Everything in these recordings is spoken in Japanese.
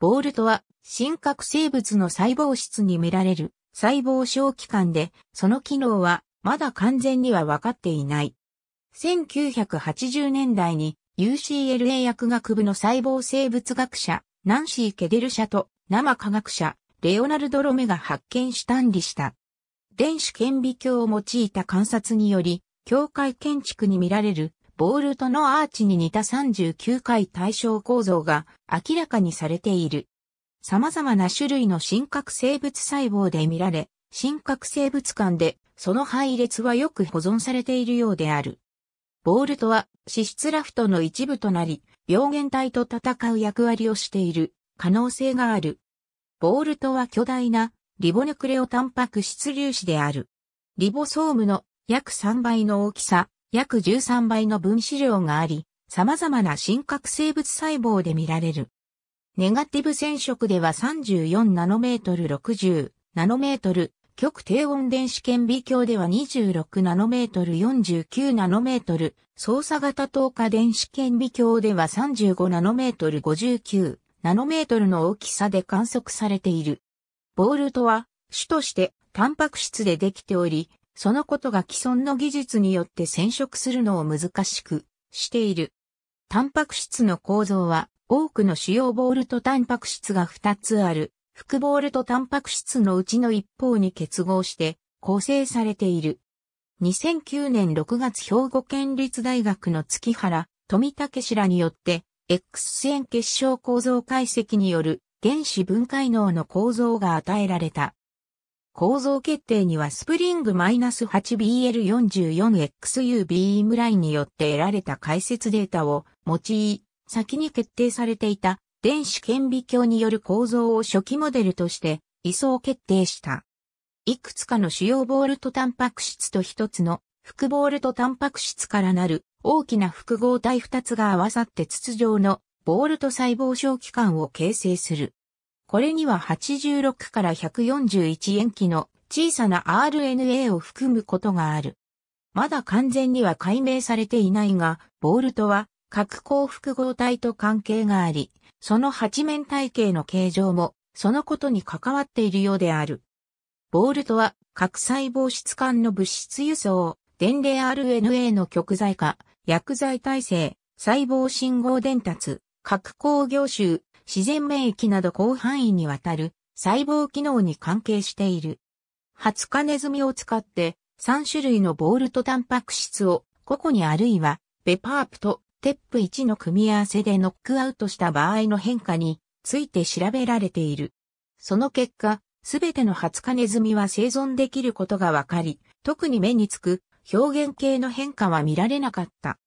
ボールとは、真核生物の細胞質に見られる細胞小器官で、その機能はまだ完全には分かっていない。1980年代に UCLA 薬学部の細胞生物学者、ナンシー・ケデル社と生科学者、レオナルド・ロメが発見しん理した。電子顕微鏡を用いた観察により、境界建築に見られるボールトのアーチに似た39回対象構造が明らかにされている。様々な種類の真核生物細胞で見られ、真核生物間でその配列はよく保存されているようである。ボールトは脂質ラフトの一部となり、病原体と戦う役割をしている可能性がある。ボールトは巨大なリボヌクレオタンパク質粒子である。リボソームの約3倍の大きさ、約13倍の分子量があり、様々な真核生物細胞で見られる。ネガティブ染色では34ナノメートル60ナノメートル、極低温電子顕微鏡では26ナノメートル49ナノメートル、操作型透過電子顕微鏡では35ナノメートル59ナノメートルの大きさで観測されている。ボールトは主としてタンパク質でできており、そのことが既存の技術によって染色するのを難しくしている。タンパク質の構造は多くの主要ボールとタンパク質が2つある、副ボールとタンパク質のうちの一方に結合して構成されている。2009年6月兵庫県立大学の月原、富武氏らによって、X 線結晶構造解析による原子分解能の構造が与えられた。構造決定にはスプリング -8BL44XU b m ラインによって得られた解説データを用い、先に決定されていた電子顕微鏡による構造を初期モデルとして位相決定した。いくつかの主要ボルトタンパク質と一つの複ボルトタンパク質からなる大きな複合体二つが合わさって筒状のボルト細胞小器官を形成する。これには86から141塩基の小さな RNA を含むことがある。まだ完全には解明されていないが、ボールトは核光複合体と関係があり、その八面体系の形状もそのことに関わっているようである。ボールトは核細胞質間の物質輸送、電令 RNA の極在化、薬剤耐性、細胞信号伝達、核工業種。自然免疫など広範囲にわたる細胞機能に関係している。20カネズミを使って3種類のボールとタンパク質を個々にあるいはベパープとテップ1の組み合わせでノックアウトした場合の変化について調べられている。その結果、すべての20カネズミは生存できることがわかり、特に目につく表現系の変化は見られなかった。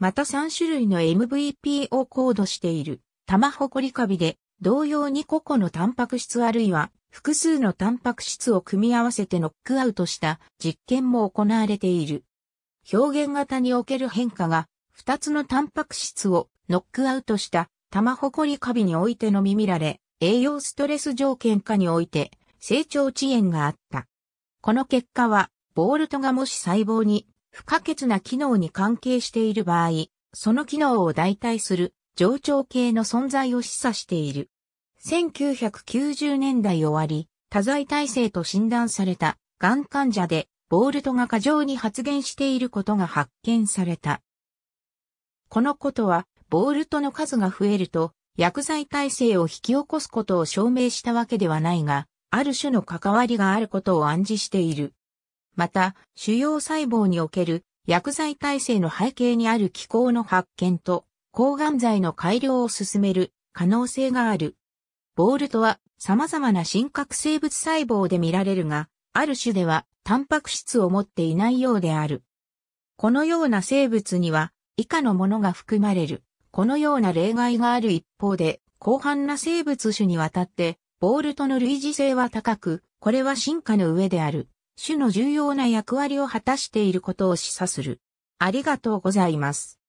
また3種類の MVP をコードしている。玉ほこりカビで、同様に個々のタンパク質あるいは複数のタンパク質を組み合わせてノックアウトした実験も行われている。表現型における変化が2つのタンパク質をノックアウトした玉ほこりカビにおいてのみ見られ、栄養ストレス条件下において成長遅延があった。この結果は、ボルトがもし細胞に不可欠な機能に関係している場合、その機能を代替する冗長系の存在を示唆している。1990年代終わり、多剤耐性と診断された、がん患者で、ボールトが過剰に発現していることが発見された。このことは、ボールトの数が増えると、薬剤耐性を引き起こすことを証明したわけではないが、ある種の関わりがあることを暗示している。また、主要細胞における薬剤耐性の背景にある機構の発見と、抗がん剤の改良を進める可能性がある。ボールとは様々な真核生物細胞で見られるが、ある種ではタンパク質を持っていないようである。このような生物には以下のものが含まれる。このような例外がある一方で、広範な生物種にわたって、ボールとの類似性は高く、これは進化の上である。種の重要な役割を果たしていることを示唆する。ありがとうございます。